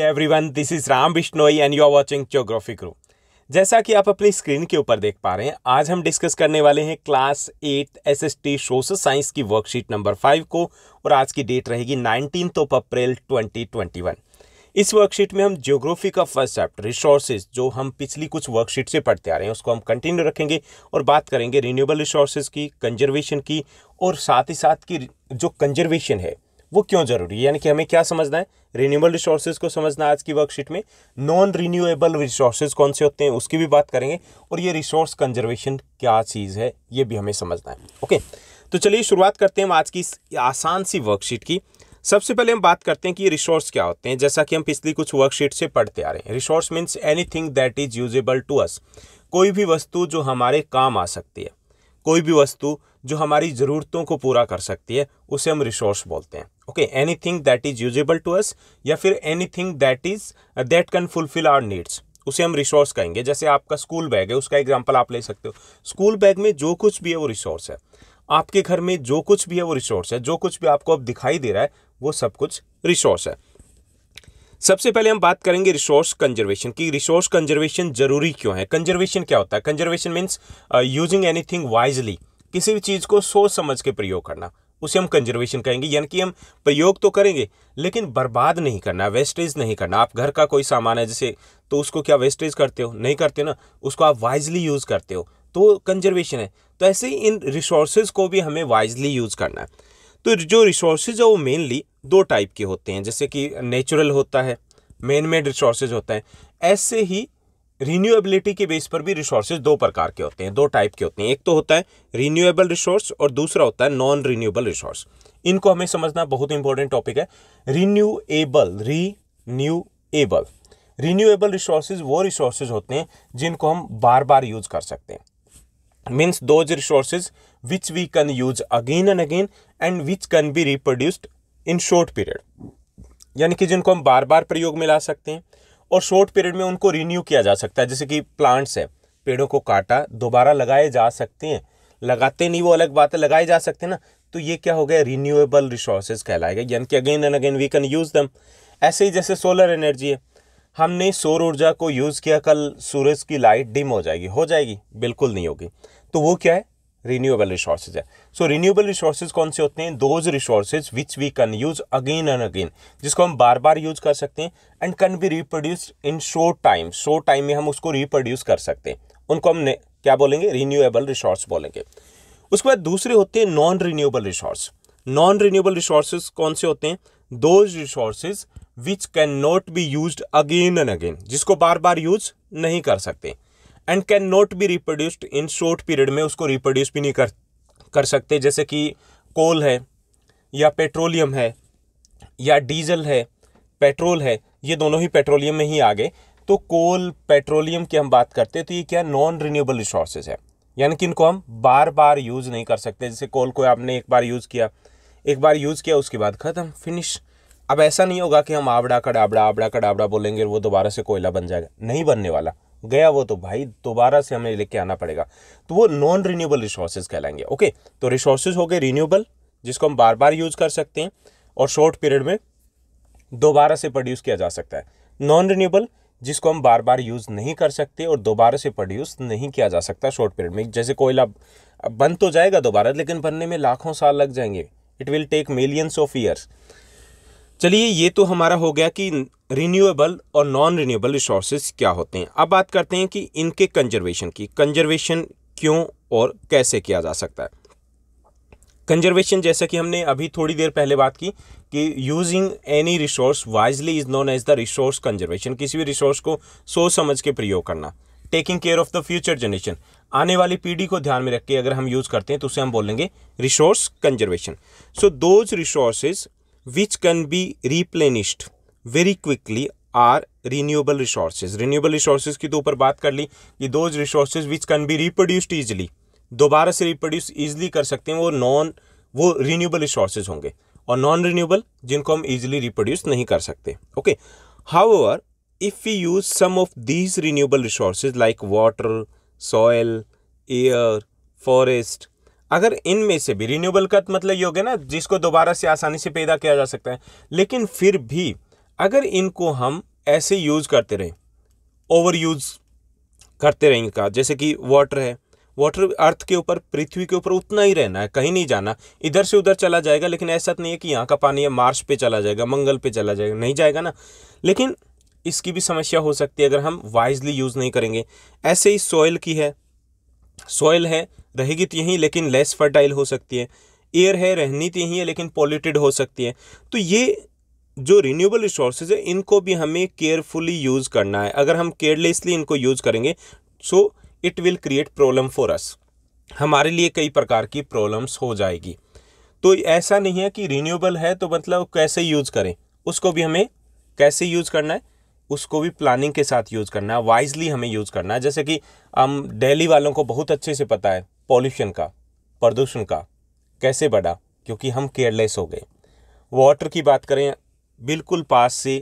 Every one this is Ram Bishnoi and you are watching geography grow जैसा कि आप अपनी स्क्रीन के ऊपर देख पा रहे हैं आज हम डिस्कस करने वाले हैं class eight S S T social science की वर्कशीट नंबर फाइव को और आज की डेट रहेगी nineteen of April twenty twenty one इस वर्कशीट में हम ज्योग्राफी का फर्स्ट चैप्टर रिसोर्सेज जो हम पिछली कुछ वर्कशीट से पढ़ते आ रहे हैं उसको हम कंटिन्यू रखेंगे और बात करेंगे रिन्यूएबल रिसोर्सेज की कंजर्वेशन की और साथ ही साथ की जो कंजर्वेशन है वो क्यों जरूरी है यानी कि हमें क्या समझना है रिन्यूएबल रिसोर्सेज को समझना आज की वर्कशीट में नॉन रिन्यूएबल रिसोर्सेज कौन से होते हैं उसकी भी बात करेंगे और ये रिसोर्स कंजर्वेशन क्या चीज़ है ये भी हमें समझना है ओके तो चलिए शुरुआत करते हैं हम आज की आसान सी वर्कशीट की सबसे पहले हम बात करते हैं कि रिसोर्स क्या होते हैं जैसा कि हम पिछली कुछ वर्कशीट से पढ़ते आ रहे हैं resource means thing that is usable to us कोई भी वस्तु जो हमारे काम आ सकती है कोई भी वस्तु जो हमारी ज़रूरतों को पूरा कर सकती है उसे हम रिसोर्स बोलते हैं okay any thing that is usable to us या फिर any thing that is that can fulfil our needs उसे हम रिसोर्स कहेंगे जैसे आपका स्कूल बैग है उसका एग्जाम्पल आप ले सकते हो स्कूल बैग में जो कुछ भी है वो रिसोर्स है आपके घर में जो कुछ भी है वो रिसोर्स है जो कुछ भी आपको अब दिखाई दे रहा है वो सब कुछ रिसोर्स है सबसे पहले हम बात करेंगे रिसोर्स कंजर्वेशन की रिसोर्स कंजर्वेशन जरूरी क्यों है कंजर्वेशन क्या होता है conservation means using anything wisely किसी भी चीज़ को सोच समझ के प्रयोग करना उसे हम कंजर्वेशन कहेंगे यानी कि हम प्रयोग तो करेंगे लेकिन बर्बाद नहीं करना वेस्टेज नहीं करना आप घर का कोई सामान है जैसे तो उसको क्या वेस्टेज करते हो नहीं करते हो ना उसको आप वाइजली यूज़ करते हो तो कंजर्वेशन है तो ऐसे ही इन रिसोर्सेज को भी हमें वाइजली यूज़ करना है तो जो रिसोर्सेज है वो मेनली दो टाइप के होते हैं जैसे कि नेचुरल होता है मेन मेड रिसोर्सेज होता है ऐसे ही रिन्यूएबिलिटी के बेस पर भी रिसोर्सेज दो प्रकार के होते हैं दो टाइप के होते हैं एक तो होता है रिन्यूएबल रिसोर्स और दूसरा होता है नॉन रिन्यूएबल रिसोर्स इनको हमें समझना बहुत इंपॉर्टेंट टॉपिक है रिन्यूएबल रीन्यूएबल रिन्यूएबल रिसोर्सेज वो रिसोर्सेज होते हैं जिनको हम बार बार यूज कर सकते हैं means those resources which we can use again and again and which can be reproduced in short period यानी कि जिनको हम बार बार प्रयोग में ला सकते हैं और शॉर्ट पीरियड में उनको रिन्यू किया जा सकता है जैसे कि प्लांट्स है पेड़ों को काटा दोबारा लगाए जा सकते हैं लगाते नहीं वो अलग बात है लगाए जा सकते हैं ना तो ये क्या हो गया रिन्यूएबल रिसोर्सेज कहलाएगा यानी कि again and again we can use them ऐसे ही जैसे सोलर एनर्जी है हमने सौर ऊर्जा को यूज़ किया कल सूरज की लाइट डिम हो जाएगी हो जाएगी बिल्कुल नहीं होगी तो वो क्या है रिन्यूएबल रिसोर्सेज है सो रिन्यूएबल रिसोर्सेज कौन से होते हैं those resources which we can use again and again जिसको हम बार बार यूज कर सकते हैं and can be reproduce in short time short time में हम उसको रिप्रोड्यूस कर सकते हैं उनको हम क्या बोलेंगे रिन्यूएबल रिसोर्स बोलेंगे उसके बाद दूसरे होते हैं non renewable resource non renewable resources कौन से होते हैं those resources which can not be use again and again जिसको बार बार यूज नहीं कर सकते and can not be reproduced in short period में उसको रिप्रोड्यूस भी नहीं कर कर सकते जैसे कि कोल है या पेट्रोलियम है या डीजल है पेट्रोल है ये दोनों ही पेट्रोलियम में ही आ गए तो कोल पेट्रोलियम की हम बात करते हैं तो ये क्या नॉन रिन्यूएबल रिसोर्सेज है यानी कि इनको हम बार बार यूज़ नहीं कर सकते जैसे कोल को आपने एक बार यूज़ किया एक बार यूज़ किया उसके बाद ख़त्म फिनिश अब ऐसा नहीं होगा कि हम आबड़ा आवड़ा आबड़ा डाबड़ा बोलेंगे वो दोबारा से कोयला बन जाएगा नहीं बनने वाला गया वो तो भाई दोबारा से हमें लेके आना पड़ेगा तो वो नॉन रिन्यूएबल रिसोर्सेज कहलाएंगे ओके तो रिसोर्सेज हो गए रिन्यूएबल जिसको हम बार बार यूज कर सकते हैं और शॉर्ट पीरियड में दोबारा से प्रोड्यूस किया जा सकता है नॉन रिन्यूएबल जिसको हम बार बार यूज़ नहीं कर सकते और दोबारा से प्रोड्यूस नहीं किया जा सकता शॉर्ट पीरियड में जैसे कोयला बन तो जाएगा दोबारा लेकिन बनने में लाखों साल लग जाएंगे it will take millions of years चलिए ये तो हमारा हो गया कि रिन्यूएबल और नॉन रिन्यूएबल रिसोर्सेज क्या होते हैं अब बात करते हैं कि इनके कंजर्वेशन की कंजर्वेशन क्यों और कैसे किया जा सकता है कंजर्वेशन जैसा कि हमने अभी थोड़ी देर पहले बात की कि using any resource wisely is known as the resource conservation किसी भी रिसोर्स को सोच समझ के प्रयोग करना taking care of the future generation आने वाली पीढ़ी को ध्यान में रख के अगर हम यूज़ करते हैं तो उसे हम बोलेंगे resource conservation so those resources which can be replenished very quickly are renewable resources renewable resources की तो ऊपर बात कर ली कि दो resources which can be reproduced easily दोबारा से रिप्रोड्यूस ईजिली कर सकते हैं वो नॉन वो रिन्यूएबल रिसोर्सेज होंगे और नॉन रिन्यूएबल जिनको हम ईजिली रिप्रोड्यूस नहीं कर सकते okay however if you use some of these renewable resources like water soil air forest अगर इनमें से भी रिन्यूएबल का तो मतलब ये हो गया ना जिसको दोबारा से आसानी से पैदा किया जा सकता है लेकिन फिर भी अगर इनको हम ऐसे यूज़ करते रहें ओवर यूज़ करते रहेंगे का जैसे कि वाटर है वाटर अर्थ के ऊपर पृथ्वी के ऊपर उतना ही रहना है कहीं नहीं जाना इधर से उधर चला जाएगा लेकिन ऐसा तो नहीं है कि यहाँ का पानी है मार्स पे चला जाएगा मंगल पे चला जाएगा नहीं जाएगा ना लेकिन इसकी भी समस्या हो सकती है अगर हम वाइजली यूज़ नहीं करेंगे ऐसे ही सॉयल की है सॉयल है रहेगी तो यहीं लेकिन लेस फर्टाइल हो सकती है एयर है रहनी तो यहीं है लेकिन पॉल्यूटेड हो सकती है तो ये जो रिन्यूएबल रिसोर्सेज है इनको भी हमें केयरफुली यूज़ करना है अगर हम केयरलेसली इनको यूज़ करेंगे so it will create problem for us हमारे लिए कई प्रकार की प्रॉब्लम्स हो जाएगी तो ऐसा नहीं है कि रिन्यूएबल है तो मतलब कैसे यूज़ करें उसको भी हमें कैसे यूज़ करना है उसको भी प्लानिंग के साथ यूज़ करना है वाइजली हमें यूज़ करना है जैसे कि हम दिल्ली वालों को बहुत अच्छे से पता है पॉल्यूशन का प्रदूषण का कैसे बढ़ा क्योंकि हम केयरलेस हो गए वाटर की बात करें बिल्कुल पास से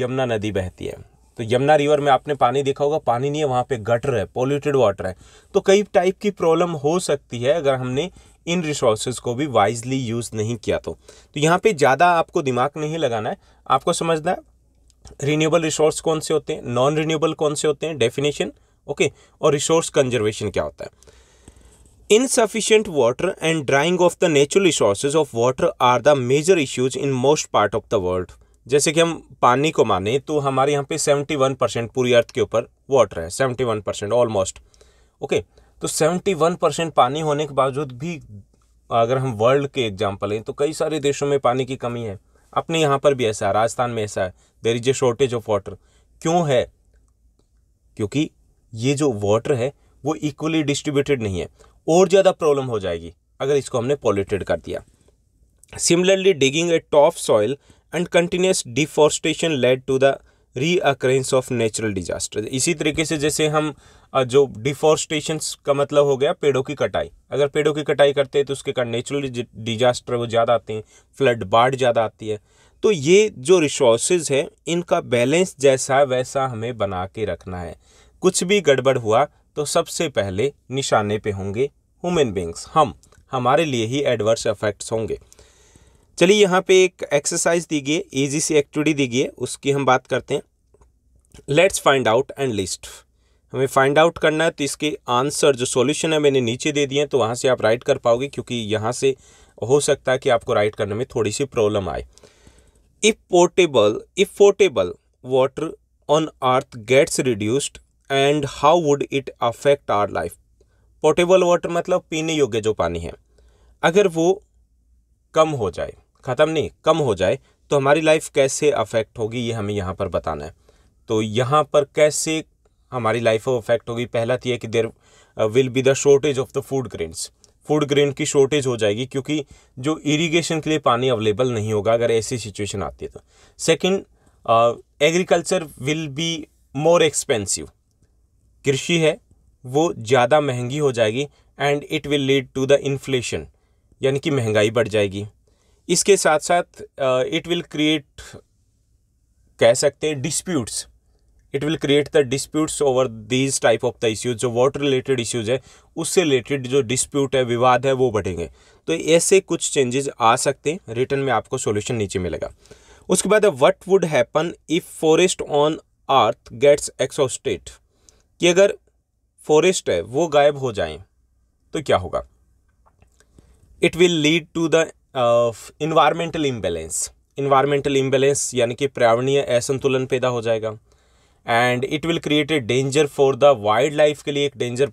यमुना नदी बहती है तो यमुना रिवर में आपने पानी देखा होगा पानी नहीं है वहाँ पे गटर है पोल्यूटेड वाटर है तो कई टाइप की प्रॉब्लम हो सकती है अगर हमने इन रिसोर्सेज को भी वाइजली यूज़ नहीं किया तो तो यहाँ पे ज़्यादा आपको दिमाग नहीं लगाना है आपको समझना है रीन्यूएबल रिसोर्स कौन से होते हैं नॉन रीन्यूएबल कौन से होते हैं डेफिनेशन ओके और रिसोर्स कंजर्वेशन क्या होता है Insufficient water and drying of the natural resources of water are the major issues in most part of the world. जैसे कि हम पानी को माने तो हमारे यहाँ पे 71 परसेंट पूरी अर्थ के ऊपर वाटर है 71 परसेंट ऑलमोस्ट ओके तो 71 परसेंट पानी होने के बावजूद भी अगर हम वर्ल्ड के एग्जाम्पल लें तो कई सारे देशों में पानी की कमी है अपने यहाँ पर भी ऐसा है राजस्थान में ऐसा है there is a shortage of water क्यों है क्योंकि ये जो वाटर है वो इक्वली डिस्ट्रीब्यूटेड नहीं है और ज़्यादा प्रॉब्लम हो जाएगी अगर इसको हमने पॉल्यूटेड कर दिया similarly digging a top soil and continuous deforestation led to the occurrence of natural disaster इसी तरीके से जैसे हम जो डिफॉरस्टेशन का मतलब हो गया पेड़ों की कटाई अगर पेड़ों की कटाई करते हैं तो उसके कारण नेचुरल डिजास्टर वो ज़्यादा आते हैं फ्लड बाढ़ ज़्यादा आती है तो ये जो रिसोर्सेज हैं इनका बैलेंस जैसा वैसा हमें बना के रखना है कुछ भी गड़बड़ हुआ तो सबसे पहले निशाने पे होंगे ह्यूमन बींग्स हम हमारे लिए ही एडवर्स इफेक्ट्स होंगे चलिए यहाँ पे एक एक्सरसाइज है ईजी सी एक्टिविटी है उसकी हम बात करते हैं let's find out and list हमें फाइंड आउट करना है तो इसके आंसर जो सॉल्यूशन है मैंने नीचे दे दिए तो वहाँ से आप राइट कर पाओगे क्योंकि यहाँ से हो सकता है कि आपको राइट करने में थोड़ी सी प्रॉब्लम आए if portable if portable water on earth gets reduced and how would it affect our life portable water मतलब पीने योग्य जो पानी है अगर वो कम हो जाए ख़त्म नहीं कम हो जाए तो हमारी लाइफ कैसे अफेक्ट होगी ये हमें यहाँ पर बताना है तो यहाँ पर कैसे हमारी लाइफ अफेक्ट होगी पहला तो यह कि there will be the shortage of the food grains food grain की शॉर्टेज हो जाएगी क्योंकि जो इरिगेशन के लिए पानी अवेलेबल नहीं होगा अगर ऐसी सिचुएशन आती है तो second agriculture will be more expensive कृषि है वो ज़्यादा महंगी हो जाएगी and it will lead to the inflation यानी कि महंगाई बढ़ जाएगी इसके साथ साथ इट विल क्रिएट कह सकते हैं disputes it will create the disputes over these type of the issues जो वाटर रिलेटेड इश्यूज है उससे रिलेटेड जो डिस्प्यूट है विवाद है वो बढ़ेंगे तो ऐसे कुछ चेंजेस आ सकते हैं रिटर्न में आपको सोल्यूशन नीचे मिलेगा उसके बाद what would happen if forest on earth gets exhausted कि अगर फॉरेस्ट है वो गायब हो जाए तो क्या होगा it will lead to the environmental imbalance environmental imbalance यानी कि पर्यावरणीय असंतुलन पैदा हो जाएगा and it will create a danger for the wild life के लिए एक डेंजर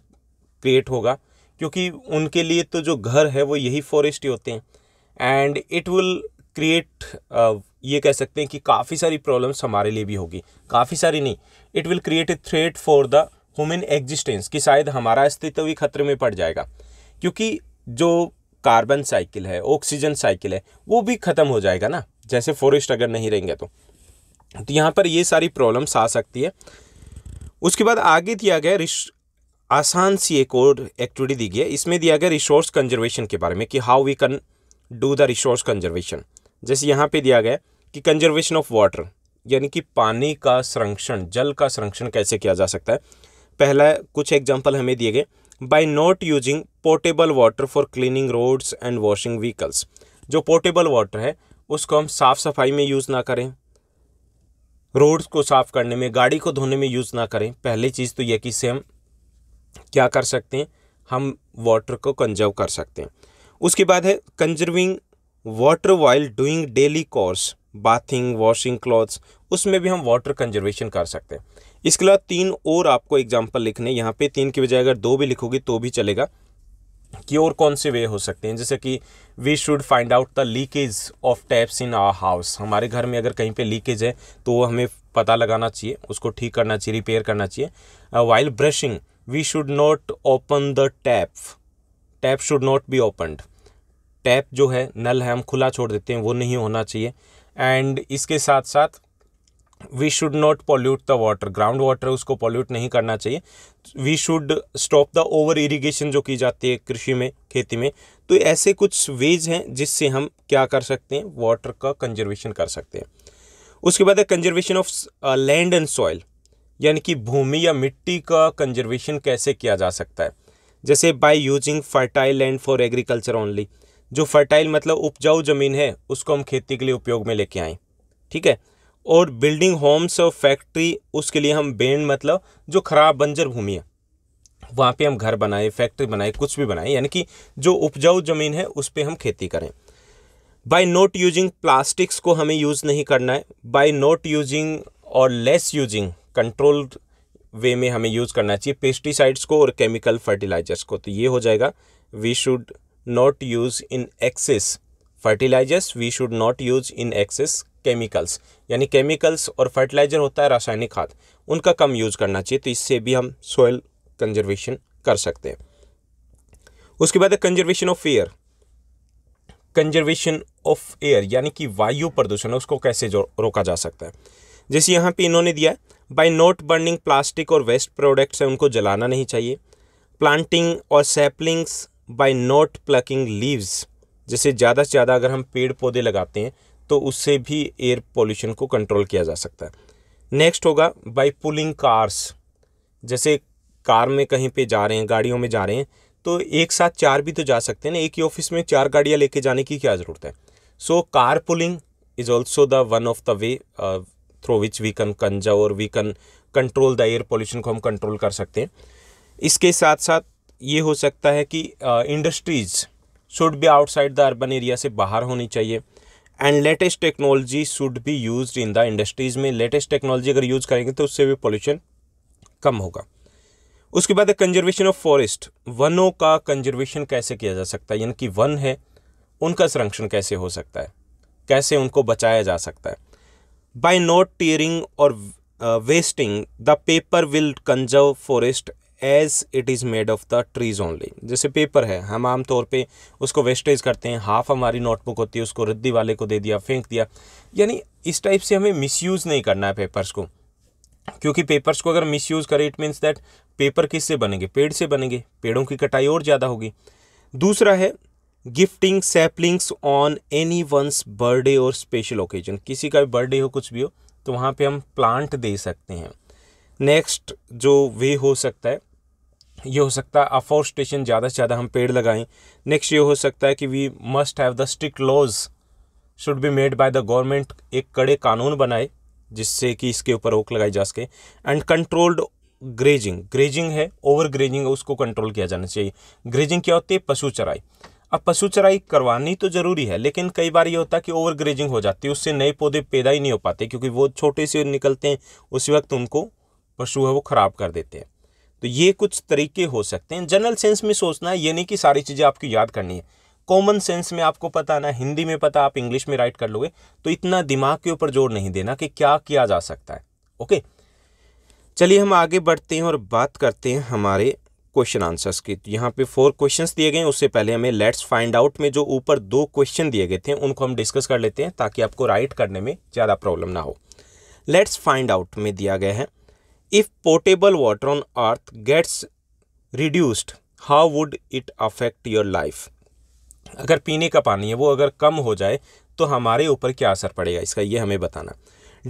क्रिएट होगा क्योंकि उनके लिए तो जो घर है वो यही फॉरेस्ट ही होते हैं एंड इट विल क्रिएट ये कह सकते हैं कि काफ़ी सारी प्रॉब्लम्स हमारे लिए भी होगी काफ़ी सारी नहीं it will create a threat for the human existence कि शायद हमारा अस्तित्व भी खतरे में पड़ जाएगा क्योंकि जो कार्बन साइकिल है ऑक्सीजन साइकिल है वो भी ख़त्म हो जाएगा ना जैसे फॉरेस्ट अगर नहीं रहेंगे तो तो यहाँ पर ये सारी प्रॉब्लम्स आ सकती है उसके बाद आगे दिया गया आसान सी एक और एक्टिविटी दी गई है इसमें दिया गया रिसोर्स कंजर्वेशन के बारे में कि how we can do the resource conservation जैसे यहाँ पे दिया गया कि कंजर्वेशन ऑफ वाटर यानी कि पानी का संरक्षण जल का संरक्षण कैसे किया जा सकता है पहला कुछ एग्जाम्पल हमें दिए गए by not using portable water for cleaning roads and washing vehicles जो पोर्टेबल वाटर है उसको हम साफ़ सफाई में यूज़ ना करें रोड्स को साफ़ करने में गाड़ी को धोने में यूज़ ना करें पहली चीज़ तो यह कि से हम क्या कर सकते हैं हम वाटर को कंजर्व कर सकते हैं उसके बाद है conserving water while doing daily chores bathing washing clothes उसमें भी हम वाटर कंजर्वेशन कर सकते हैं इसके अलावा तीन और आपको एग्जाम्पल लिखने यहाँ पे तीन की बजाय अगर दो भी लिखोगे तो भी चलेगा कि और कौन से वे हो सकते हैं जैसे कि we should find out the leakage of taps in our house हमारे घर में अगर कहीं पे लीकेज है तो वो हमें पता लगाना चाहिए उसको ठीक करना चाहिए रिपेयर करना चाहिए while brushing we should not open the tap tap should not be opened tap जो है नल है हम खुला छोड़ देते हैं वो नहीं होना चाहिए एंड इसके साथ साथ we should not pollute the water ground water उसको पॉल्यूट नहीं करना चाहिए we should stop the over irrigation जो की जाती है कृषि में खेती में तो ऐसे कुछ वेज हैं जिससे हम क्या कर सकते हैं वाटर का कंजर्वेशन कर सकते हैं उसके बाद है conservation of land and soil यानी कि भूमि या मिट्टी का कंजर्वेशन कैसे किया जा सकता है जैसे by using fertile land for agriculture only जो फर्टाइल मतलब उपजाऊ ज़मीन है उसको हम खेती के लिए उपयोग में लेके आएँ ठीक है और बिल्डिंग होम्स और फैक्ट्री उसके लिए हम बेंड मतलब जो खराब बंजर भूमि है वहाँ पे हम घर बनाए फैक्ट्री बनाए कुछ भी बनाए यानी कि जो उपजाऊ ज़मीन है उस पर हम खेती करें बाय नॉट यूजिंग प्लास्टिक्स को हमें यूज़ नहीं करना है बाय नॉट यूजिंग और लेस यूजिंग कंट्रोल्ड वे में हमें यूज़ करना चाहिए पेस्टिसाइड्स को और केमिकल फर्टिलाइजर्स को तो ये हो जाएगा we should not use in excess fertilizers we should not use in excess chemicals यानी केमिकल्स और फर्टिलाइजर होता है रासायनिक खाद उनका कम यूज़ करना चाहिए तो इससे भी हम सोयल कंजर्वेशन कर सकते हैं उसके बाद है conservation of air conservation of air यानी कि वायु प्रदूषण है उसको कैसे रोका जा सकता है जैसे यहाँ पे इन्होंने दिया है बाई नॉट बर्निंग प्लास्टिक और वेस्ट प्रोडक्ट्स है उनको जलाना नहीं चाहिए प्लांटिंग और saplings by not plucking leaves जैसे ज़्यादा से ज़्यादा अगर हम पेड़ पौधे लगाते हैं तो उससे भी एयर पोल्यूशन को कंट्रोल किया जा सकता है नेक्स्ट होगा बाई पुलिंग कार्स जैसे कार में कहीं पे जा रहे हैं गाड़ियों में जा रहे हैं तो एक साथ चार भी तो जा सकते हैं ना एक ही ऑफिस में चार गाड़ियाँ लेके जाने की क्या ज़रूरत है so car pooling is also the one of the way through which we can conserve और we can control the air pollution को हम कंट्रोल कर सकते हैं इसके साथ साथ ये हो सकता है कि industries should be outside the urban area से बाहर होनी चाहिए and latest technology should be use in the industries में लेटेस्ट टेक्नोलॉजी अगर यूज़ करेंगे तो उससे भी पॉल्यूशन कम होगा उसके बाद है कंजर्वेशन ऑफ फॉरेस्ट वनों का कंजर्वेशन कैसे किया जा सकता है यानी कि वन है उनका संरक्षण कैसे हो सकता है कैसे उनको बचाया जा सकता है बाय नॉट टीयरिंग और wasting the paper will conserve forest as it is made of the trees only जैसे पेपर है हम आमतौर पे उसको वेस्टेज करते हैं हाफ़ हमारी नोटबुक होती है उसको रद्दी वाले को दे दिया फेंक दिया यानी इस टाइप से हमें मिसयूज़ नहीं करना है पेपर्स को क्योंकि पेपर्स को अगर मिसयूज़ करें इट मीन्स दैट पेपर किससे बनेंगे पेड़ से बनेंगे पेड़ों की कटाई और ज़्यादा होगी दूसरा है gifting saplings on any one's birthday और स्पेशल ओकेजन किसी का भी बर्थडे हो कुछ भी हो तो वहाँ पे हम प्लांट दे सकते हैं नेक्स्ट जो वे हो सकता है ये हो सकता है अफॉरस्टेशन ज़्यादा से ज़्यादा हम पेड़ लगाएं नेक्स्ट ये हो सकता है कि we must have the strict laws should be made by the government एक कड़े कानून बनाए जिससे कि इसके ऊपर रोक लगाई जा सके एंड कंट्रोल्ड ग्रेजिंग ग्रेजिंग है ओवर ग्रेजिंग उसको कंट्रोल किया जाना चाहिए ग्रेजिंग क्या होती है पशु चराई अब पशु चराई करवानी तो ज़रूरी है लेकिन कई बार ये होता है कि ओवर ग्रेजिंग हो जाती है उससे नए पौधे पैदा ही नहीं हो पाते क्योंकि वो छोटे से निकलते हैं उसी वक्त उनको पशु है वो ख़राब कर देते हैं तो ये कुछ तरीके हो सकते हैं जनरल सेंस में सोचना है ये नहीं कि सारी चीज़ें आपको याद करनी है कॉमन सेंस में आपको पता ना हिंदी में पता आप इंग्लिश में राइट कर लोगे तो इतना दिमाग के ऊपर जोर नहीं देना कि क्या किया जा सकता है ओके चलिए हम आगे बढ़ते हैं और बात करते हैं हमारे क्वेश्चन आंसर्स की तो यहाँ पे फोर क्वेश्चंस दिए गए हैं उससे पहले हमें लेट्स फाइंड आउट में जो ऊपर दो क्वेश्चन दिए गए थे उनको हम डिस्कस कर लेते हैं ताकि आपको राइट करने में ज़्यादा प्रॉब्लम ना हो लेट्स फाइंड आउट में दिया गया है if portable water on earth gets reduced how would it affect your life अगर पीने का पानी है वो अगर कम हो जाए तो हमारे ऊपर क्या असर पड़ेगा इसका ये हमें बताना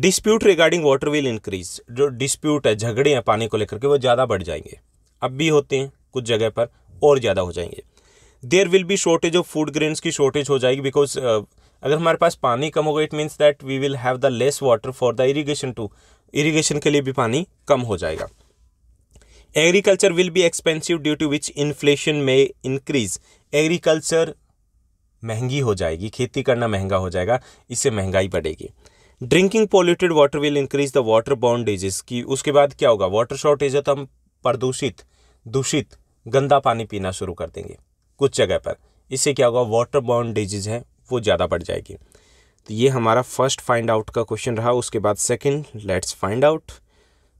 dispute regarding water will increase जो डिस्प्यूट है झगड़े हैं पानी को लेकर के वो ज़्यादा बढ़ जाएंगे अब भी होते हैं कुछ जगह पर और ज़्यादा हो जाएंगे there will be shortage of food grains की शॉर्टेज हो जाएगी बिकॉज अगर हमारे पास पानी कम होगा it means that we will have the less water for the irrigation to irrigation के लिए भी पानी कम हो जाएगा agriculture will be expensive due to which inflation में इंक्रीज एग्रीकल्चर महंगी हो जाएगी खेती करना महंगा हो जाएगा इससे महंगाई बढ़ेगी drinking polluted water will increase the water बाउंड की उसके बाद क्या होगा वाटर शॉर्टेज है तो हम प्रदूषित दूषित गंदा पानी पीना शुरू कर देंगे कुछ जगह पर इससे क्या होगा वाटर बाउंड डिजीज है वो ज़्यादा बढ़ जाएगी तो ये हमारा फर्स्ट फाइंड आउट का क्वेश्चन रहा उसके बाद second let's find out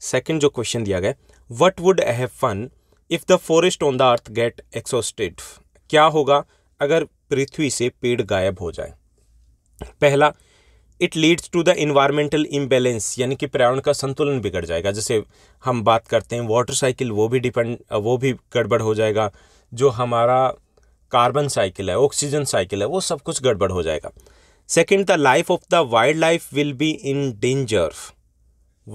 second जो क्वेश्चन दिया गया what would have fun if the forest on the earth get exhausted क्या होगा अगर पृथ्वी से पेड़ गायब हो जाए पहला it leads to the environmental imbalance यानी कि पर्यावरण का संतुलन बिगड़ जाएगा जैसे हम बात करते हैं वाटर साइकिल वो भी डिपेंड वो भी गड़बड़ हो जाएगा जो हमारा कार्बन साइकिल है ऑक्सीजन साइकिल है वो सब कुछ गड़बड़ हो जाएगा second the life of the wild life will be in danger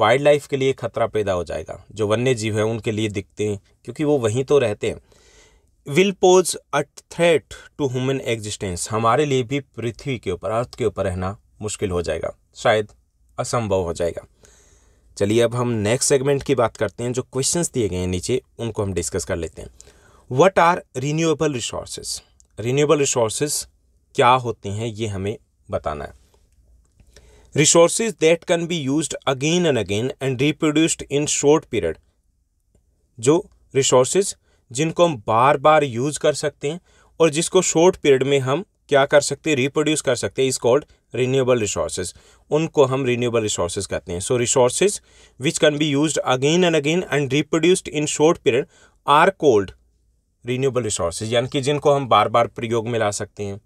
wild life के लिए खतरा पैदा हो जाएगा जो वन्य जीव हैं उनके लिए दिखते हैं क्योंकि वो वहीं तो रहते हैं will pose a threat to human existence हमारे लिए भी पृथ्वी के ऊपर अर्थ के ऊपर रहना मुश्किल हो जाएगा शायद असंभव हो जाएगा चलिए अब हम नेक्स्ट सेगमेंट की बात करते हैं जो क्वेश्चंस दिए गए हैं नीचे उनको हम डिस्कस कर लेते हैं what are renewable resources renewable resources क्या होते हैं ये हमें बताना है resources that can be use again and again and reproduced in short period जो रिसोर्स जिनको हम बार बार यूज कर सकते हैं और जिसको शॉर्ट पीरियड में हम क्या कर सकते हैं रिप्रोड्यूस कर सकते हैं इज कॉल्ड रिन्यूएबल रिसोर्सेज उनको हम रिन्यूएबल रिसोर्सेज कहते हैं so resources which can be use again and again and reproduced in short period are called renewable resources यानी कि जिनको हम बार बार प्रयोग में ला सकते हैं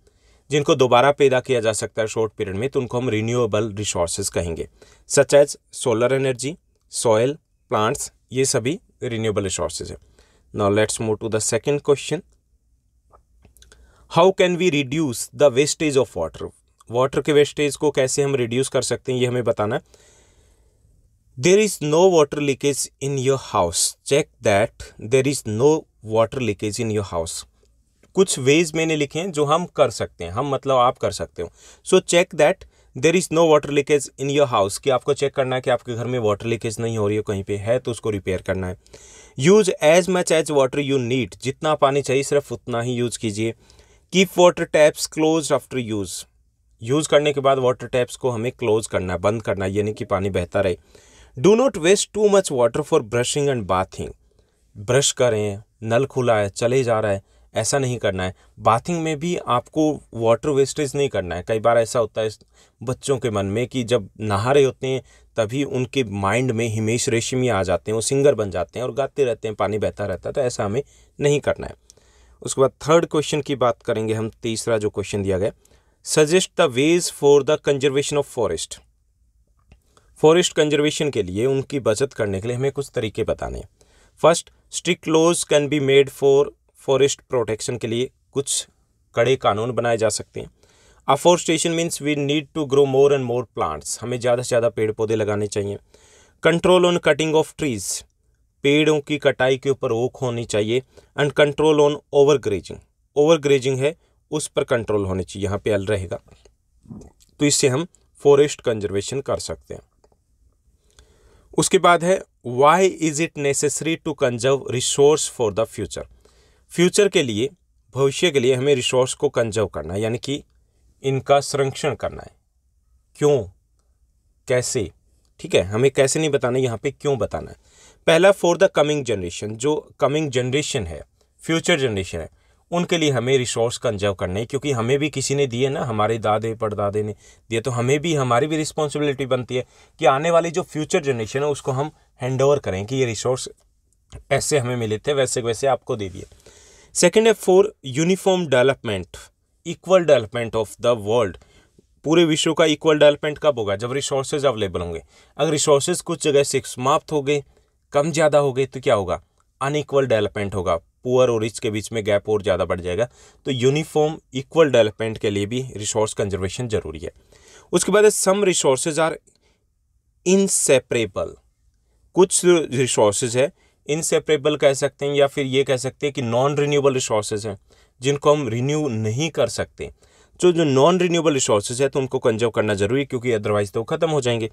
जिनको दोबारा पैदा किया जा सकता है शॉर्ट पीरियड में तो उनको हम रिन्यूएबल रिसोर्सेज कहेंगे such as solar energy soil plants ये सभी रिन्यूएबल रिसोर्सेज हैं now let's move to the second question how can we reduce the wastage of water water के वेस्टेज को कैसे हम रिड्यूस कर सकते हैं ये हमें बताना है there is no water leakage in your house check that there is no water leakage in your house कुछ वेज मैंने लिखे हैं जो हम कर सकते हैं हम मतलब आप कर सकते हो so check that there is no water leakage in your house कि आपको चेक करना है कि आपके घर में वाटर लीकेज नहीं हो रही है कहीं पे है तो उसको रिपेयर करना है use as much as water you need जितना पानी चाहिए सिर्फ उतना ही यूज़ कीजिए keep water taps close after use use करने के बाद वाटर टैप्स को हमें क्लोज करना है बंद करना है यानी कि पानी बहता रहे do not waste too much water for brushing and bathing brush करें नल खुला है चले जा रहा है ऐसा नहीं करना है बाथिंग में भी आपको वाटर वेस्टेज नहीं करना है कई बार ऐसा होता है बच्चों के मन में कि जब नहा रहे होते हैं तभी उनके माइंड में हिमेश रेशमी आ जाते हैं वो सिंगर बन जाते हैं और गाते रहते हैं पानी बहता रहता है तो ऐसा हमें नहीं करना है उसके बाद थर्ड क्वेश्चन की बात करेंगे हम तीसरा जो क्वेश्चन दिया गया suggest the ways for the conservation of forest forest conservation के लिए उनकी बचत करने के लिए हमें कुछ तरीके बताने हैं first strict laws can be made for forest protection के लिए कुछ कड़े कानून बनाए जा सकते हैं afforestation means we need to grow more and more plants हमें ज़्यादा से ज़्यादा पेड़ पौधे लगाने चाहिए control on cutting of trees पेड़ों की कटाई के ऊपर रोक होनी चाहिए and control on over grazing over grazing है उस पर कंट्रोल होनी चाहिए यहाँ पे अल रहेगा तो इससे हम फॉरेस्ट कंजर्वेशन कर सकते हैं उसके बाद है why is it necessary to conserve resource for the future future के लिए भविष्य के लिए हमें रिसोर्स को कंजर्व करना है यानी कि इनका संरक्षण करना है क्यों कैसे ठीक है हमें कैसे नहीं बताना यहाँ पे क्यों बताना है पहला फॉर द कमिंग जनरेशन जो कमिंग जनरेशन है फ्यूचर जनरेशन है उनके लिए हमें रिसोर्स कंजर्व करने क्योंकि हमें भी किसी ने दिए ना हमारे दादे परदादे ने दिए तो हमें भी हमारी भी रिस्पॉन्सिबिलिटी बनती है कि आने वाली जो फ्यूचर जनरेशन है उसको हम हैंड ओवर करें कि ये रिसोर्स ऐसे हमें मिले थे वैसे वैसे आपको दे दिए सेकेंड है for uniform development equal development of the world पूरे विश्व का इक्वल डेवलपमेंट कब होगा जब रिसोर्सेज अवेलेबल होंगे अगर रिसोर्सेज कुछ जगह से समाप्त हो गए कम ज़्यादा हो गए तो क्या होगा अनइक्वल डेवलपमेंट होगा पुअर और रिच के बीच में गैप और ज़्यादा बढ़ जाएगा तो यूनिफॉर्म इक्वल डेवलपमेंट के लिए भी रिसोर्स कंजर्वेशन जरूरी है उसके बाद सम रिसोर्सेज आर इनसेपरेबल कुछ रिसोर्सेज है इनसेपरेबल कह सकते हैं या फिर ये कह सकते हैं कि नॉन रिन्यूएबल रिसोर्सेज हैं जिनको हम रिन्यू नहीं कर सकते जो जो नॉन रिन्यूएबल रिसोर्सेज है तो उनको कंजर्व करना जरूरी क्योंकि अदरवाइज तो ख़त्म हो जाएंगे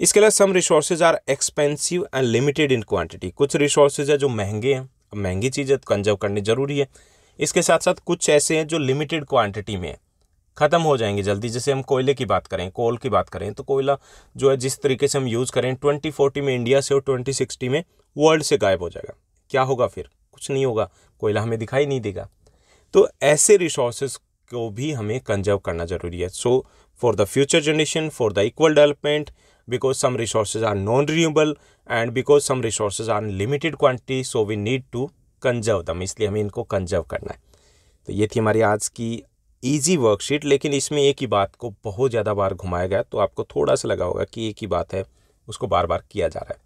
इसके अलावा some resources are expensive and limited in quantity कुछ रिसोर्सेज है जो महंगे हैं महंगी चीज़ है तो कंजर्व करनी जरूरी है इसके साथ साथ कुछ ऐसे हैं जो लिमिटेड क्वांटिटी में है ख़त्म हो जाएंगे जल्दी जैसे हम कोयले की बात करें कोल की बात करें तो कोयला जो है जिस तरीके से हम यूज़ करें ट्वेंटी फोर्टी में इंडिया से और ट्वेंटी सिक्सटी में वर्ल्ड से गायब हो जाएगा क्या होगा फिर कुछ नहीं होगा कोयला हमें दिखाई नहीं देगा तो ऐसे रिसोर्सेज को भी हमें कंजर्व करना ज़रूरी है so for the future generation for the equal development because some resources are non renewable and because some resources are limited quantity so we need to conserve them इसलिए हमें इनको कंजर्व करना है तो ये थी हमारी आज की ईजी वर्कशीट लेकिन इसमें एक ही बात को बहुत ज़्यादा बार घुमाया गया तो आपको थोड़ा सा लगा होगा कि एक ही बात है उसको बार बार किया जा रहा है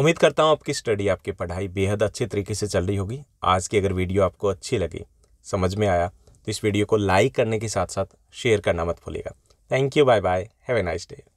उम्मीद करता हूँ आपकी स्टडी आपकी पढ़ाई बेहद अच्छे तरीके से चल रही होगी आज की अगर वीडियो आपको अच्छी लगी समझ में आया तो इस वीडियो को लाइक करने के साथ साथ शेयर करना मत भूलिएगा thank you bye bye have a nice day